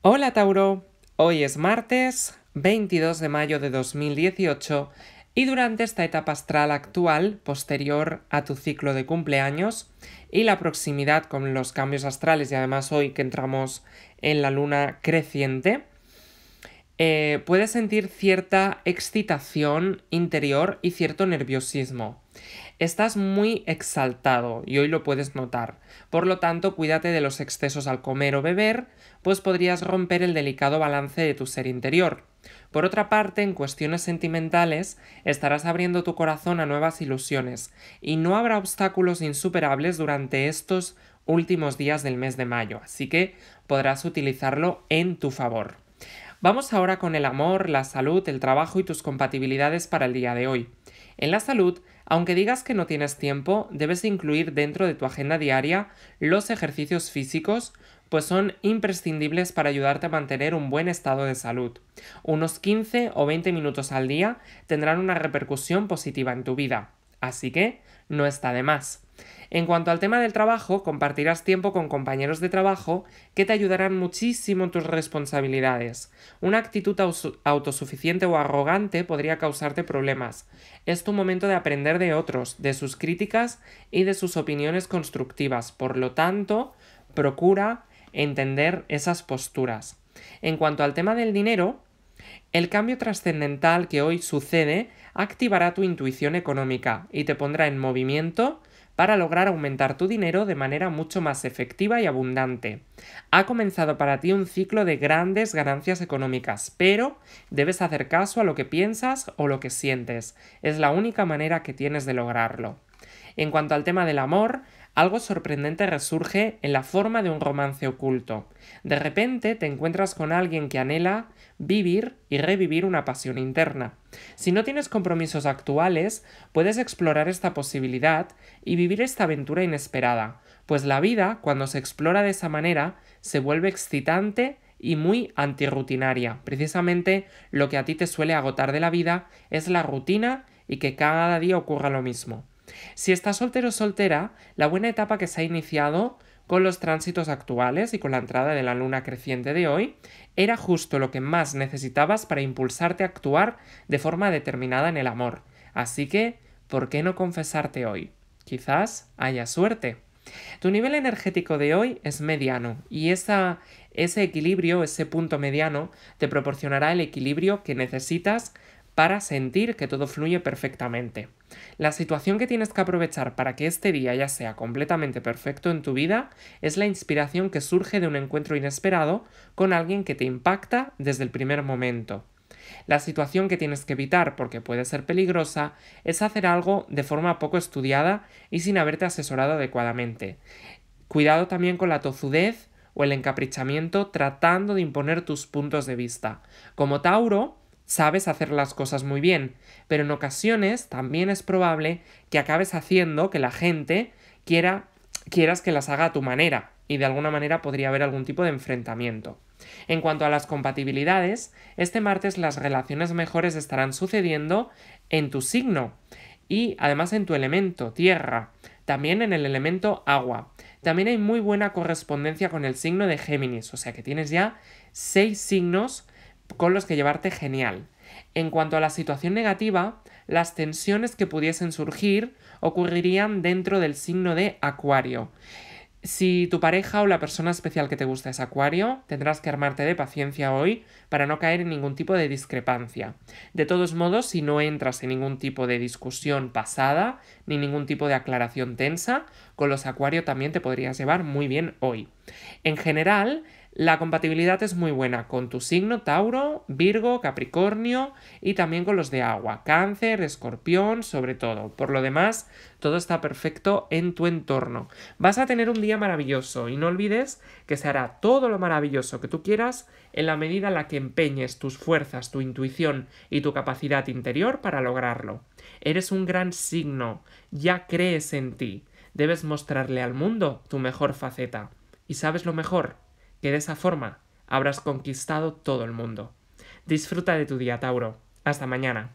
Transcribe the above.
Hola Tauro, hoy es martes 22 de mayo de 2018 y durante esta etapa astral actual, posterior a tu ciclo de cumpleaños y la proximidad con los cambios astrales y además hoy que entramos en la luna creciente, eh, puedes sentir cierta excitación interior y cierto nerviosismo. Estás muy exaltado y hoy lo puedes notar. Por lo tanto, cuídate de los excesos al comer o beber, pues podrías romper el delicado balance de tu ser interior. Por otra parte, en cuestiones sentimentales, estarás abriendo tu corazón a nuevas ilusiones y no habrá obstáculos insuperables durante estos últimos días del mes de mayo, así que podrás utilizarlo en tu favor. Vamos ahora con el amor, la salud, el trabajo y tus compatibilidades para el día de hoy. En la salud, aunque digas que no tienes tiempo, debes incluir dentro de tu agenda diaria los ejercicios físicos, pues son imprescindibles para ayudarte a mantener un buen estado de salud. Unos 15 o 20 minutos al día tendrán una repercusión positiva en tu vida así que no está de más. En cuanto al tema del trabajo, compartirás tiempo con compañeros de trabajo que te ayudarán muchísimo en tus responsabilidades. Una actitud autosuficiente o arrogante podría causarte problemas. Es tu momento de aprender de otros, de sus críticas y de sus opiniones constructivas. Por lo tanto, procura entender esas posturas. En cuanto al tema del dinero, el cambio trascendental que hoy sucede activará tu intuición económica y te pondrá en movimiento para lograr aumentar tu dinero de manera mucho más efectiva y abundante. Ha comenzado para ti un ciclo de grandes ganancias económicas, pero debes hacer caso a lo que piensas o lo que sientes. Es la única manera que tienes de lograrlo. En cuanto al tema del amor, algo sorprendente resurge en la forma de un romance oculto. De repente te encuentras con alguien que anhela vivir y revivir una pasión interna. Si no tienes compromisos actuales, puedes explorar esta posibilidad y vivir esta aventura inesperada, pues la vida, cuando se explora de esa manera, se vuelve excitante y muy antirrutinaria. Precisamente lo que a ti te suele agotar de la vida es la rutina y que cada día ocurra lo mismo. Si estás soltero o soltera, la buena etapa que se ha iniciado con los tránsitos actuales y con la entrada de la luna creciente de hoy, era justo lo que más necesitabas para impulsarte a actuar de forma determinada en el amor. Así que, ¿por qué no confesarte hoy? Quizás haya suerte. Tu nivel energético de hoy es mediano y ese equilibrio, ese punto mediano, te proporcionará el equilibrio que necesitas para sentir que todo fluye perfectamente. La situación que tienes que aprovechar para que este día ya sea completamente perfecto en tu vida es la inspiración que surge de un encuentro inesperado con alguien que te impacta desde el primer momento. La situación que tienes que evitar porque puede ser peligrosa es hacer algo de forma poco estudiada y sin haberte asesorado adecuadamente. Cuidado también con la tozudez o el encaprichamiento tratando de imponer tus puntos de vista. Como Tauro, sabes hacer las cosas muy bien, pero en ocasiones también es probable que acabes haciendo que la gente quiera quieras que las haga a tu manera y de alguna manera podría haber algún tipo de enfrentamiento. En cuanto a las compatibilidades, este martes las relaciones mejores estarán sucediendo en tu signo y además en tu elemento, tierra, también en el elemento agua. También hay muy buena correspondencia con el signo de Géminis, o sea que tienes ya seis signos con los que llevarte genial. En cuanto a la situación negativa, las tensiones que pudiesen surgir ocurrirían dentro del signo de Acuario. Si tu pareja o la persona especial que te gusta es Acuario, tendrás que armarte de paciencia hoy para no caer en ningún tipo de discrepancia. De todos modos, si no entras en ningún tipo de discusión pasada ni ningún tipo de aclaración tensa, con los Acuario también te podrías llevar muy bien hoy. En general, la compatibilidad es muy buena con tu signo Tauro, Virgo, Capricornio y también con los de agua, Cáncer, Escorpión, sobre todo. Por lo demás, todo está perfecto en tu entorno. Vas a tener un día maravilloso y no olvides que se hará todo lo maravilloso que tú quieras en la medida en la que empeñes tus fuerzas, tu intuición y tu capacidad interior para lograrlo. Eres un gran signo, ya crees en ti. Debes mostrarle al mundo tu mejor faceta. ¿Y sabes lo mejor? que de esa forma habrás conquistado todo el mundo. Disfruta de tu día, Tauro. Hasta mañana.